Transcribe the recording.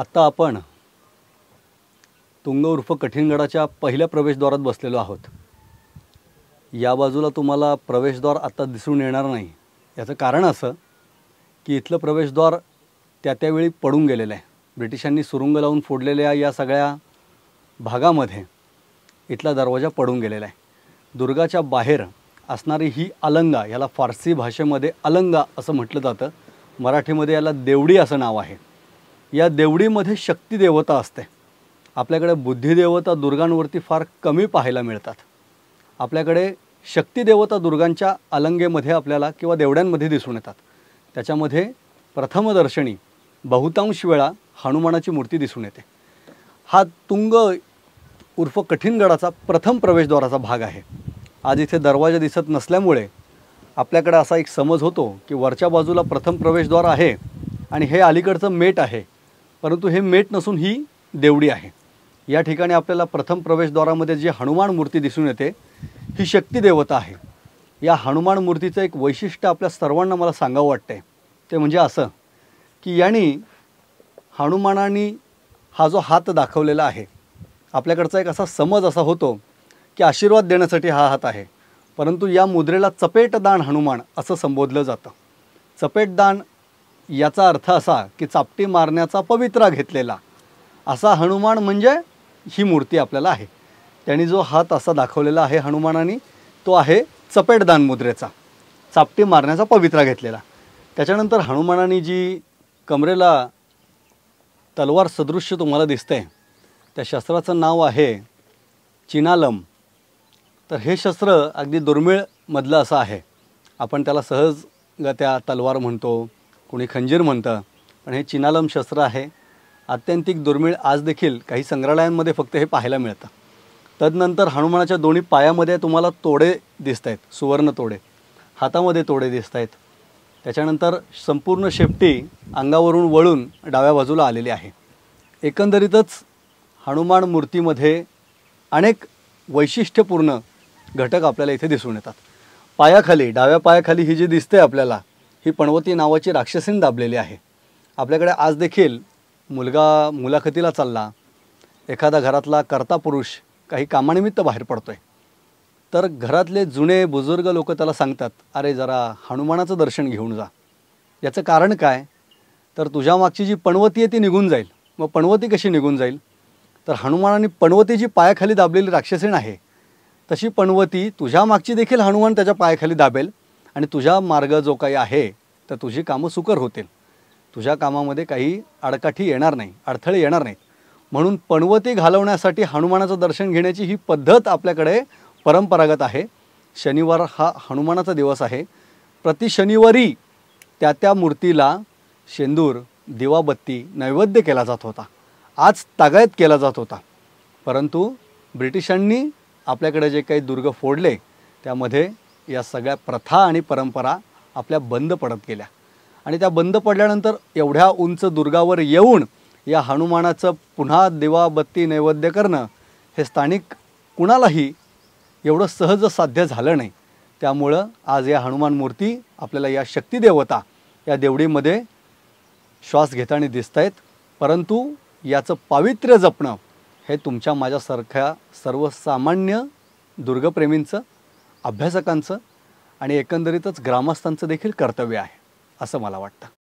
आत्ता आपण तुंग उर्फ कठीणगडाच्या पहिल्या प्रवेशद्वारात बसलेलो आहोत या बाजूला तुम्हाला प्रवेशद्वार आत्ता दिसून येणार नाही याचं कारण असं की इथलं प्रवेशद्वार त्या त्यावेळी पडून गेलेलं आहे ब्रिटिशांनी सुरुंग लावून फोडलेल्या या सगळ्या भागामध्ये इथला दरवाजा पडून गेलेला आहे दुर्गाच्या बाहेर असणारी ही अलंगा याला फारसी भाषेमध्ये अलंगा असं म्हटलं जातं मराठीमध्ये याला देवडी असं नाव आहे या देवडीमध्ये शक्ती देवता असते आपल्याकडे बुद्धिदेवता दुर्गांवरती फार कमी पाहायला मिळतात आपल्याकडे शक्तिदेवता दुर्गांच्या अलंगेमध्ये आपल्याला किंवा देवड्यांमध्ये दिसून येतात त्याच्यामध्ये प्रथमदर्शनी बहुतांश वेळा हनुमानाची मूर्ती दिसून येते हा तुंग उर्फ कठीणगडाचा प्रथम प्रवेशद्वाराचा भाग आहे आज इथे दरवाजा दिसत नसल्यामुळे आपल्याकडे असा एक समज होतो की वरच्या बाजूला प्रथम प्रवेशद्वार आहे आणि हे अलीकडचं मेट आहे परंतु हे मेट नसून ही देवडी आहे या ठिकाणी आपल्याला प्रथम प्रवेशद्वारामध्ये जी हनुमान मूर्ती दिसून येते ही शक्ती देवता आहे या हनुमान मूर्तीचं एक वैशिष्ट्य आपल्या सर्वांना मला सांगावं वाटतं ते म्हणजे असं की यांनी हनुमानाने हा जो हात दाखवलेला आहे आपल्याकडचा एक असा समज असा होतो की आशीर्वाद देण्यासाठी हा हात आहे परंतु या मुद्रेला चपेटदान हनुमान असं संबोधलं जातं चपेटदान याचा अर्थ असा की चापटी मारण्याचा पवित्रा घेतलेला असा हनुमान म्हणजे ही मूर्ती आपल्याला आहे त्याने जो हात असा दाखवलेला आहे हनुमानाने तो आहे चपेटदान मुद्रेचा चापटी मारण्याचा पवित्रा घेतलेला त्याच्यानंतर हनुमानाने जी कमरेला तलवार सदृश्य तुम्हाला दिसते त्या शस्त्राचं नाव आहे चिनालम तर हे शस्त्र अगदी दुर्मिळमधलं असं आहे आपण त्याला सहज त्या तलवार म्हणतो कोणी खंजीर म्हणतं पण हे चिनालम शस्त्र आहे आत्यंतिक दुर्मिळ आज देखील काही संग्रहालयांमध्ये फक्त हे पाहायला मिळतं तदनंतर हनुमानाच्या दोन्ही पायामध्ये तुम्हाला तोडे दिसत आहेत सुवर्ण तोडे हातामध्ये तोडे दिसत आहेत त्याच्यानंतर संपूर्ण शेपटी अंगावरून वळून डाव्या बाजूला आलेली आहे एकंदरीतच हनुमान मूर्तीमध्ये अनेक वैशिष्ट्यपूर्ण घटक आपल्याला इथे दिसून येतात पायाखाली डाव्या पायाखाली ही जी दिसते आपल्याला ही पणवती नावाची राक्षसीन दाबलेली आहे आपल्याकडे आज देखील मुलगा मुलाखतीला चालला एखादा घरातला कर्ता पुरुष काही कामानिमित्त बाहेर पडतोय तर घरातले जुने बुजुर्ग लोक त्याला सांगतात अरे जरा हनुमानाचं दर्शन घेऊन जा याचं कारण काय तर तुझ्या मागची जी पणवती आहे ती निघून जाईल मग पणवती कशी निघून जाईल तर हनुमानाने पणवती जी पायाखाली दाबलेली राक्षसीण आहे तशी पणवती तुझ्या मागची देखील हनुमान त्याच्या पायाखाली दाबेल आणि तुझा मार्ग जो काही आहे तर तुझी कामं सुकर होतील तुझ्या कामामध्ये काही अडकाठी येणार नाही अडथळे येणार नाहीत म्हणून पणवती घालवण्यासाठी हनुमानाचं दर्शन घेण्याची ही पद्धत आपल्याकडे परंपरागत आहे शनिवार हा हनुमानाचा दिवस आहे प्रति शनिवारी त्या त्या मूर्तीला शेंदूर दिवाबत्ती नैवेद्य केला जात होता आज तागायत केला जात होता परंतु ब्रिटिशांनी आपल्याकडे जे काही दुर्ग फोडले त्यामध्ये या सगळ्या प्रथा आणि परंपरा आपल्या बंद पडत गेल्या आणि त्या बंद पडल्यानंतर एवढ्या उंच दुर्गावर येऊन या हनुमानाचं पुन्हा दिवाबत्ती नैवेद्य करणं हे स्थानिक कुणालाही एवढं सहज साध्य झालं नाही त्यामुळं आज या हनुमान मूर्ती आपल्याला या शक्तिदेवता या देवडीमध्ये श्वास घेताना दिसत आहेत परंतु याचं पावित्र्य जपणं हे तुमच्या माझ्यासारख्या सर्वसामान्य दुर्गप्रेमींचं अभ्यासकांचं आणि एकंदरीतच ग्रामस्थांचं देखील कर्तव्य आहे असं मला वाटतं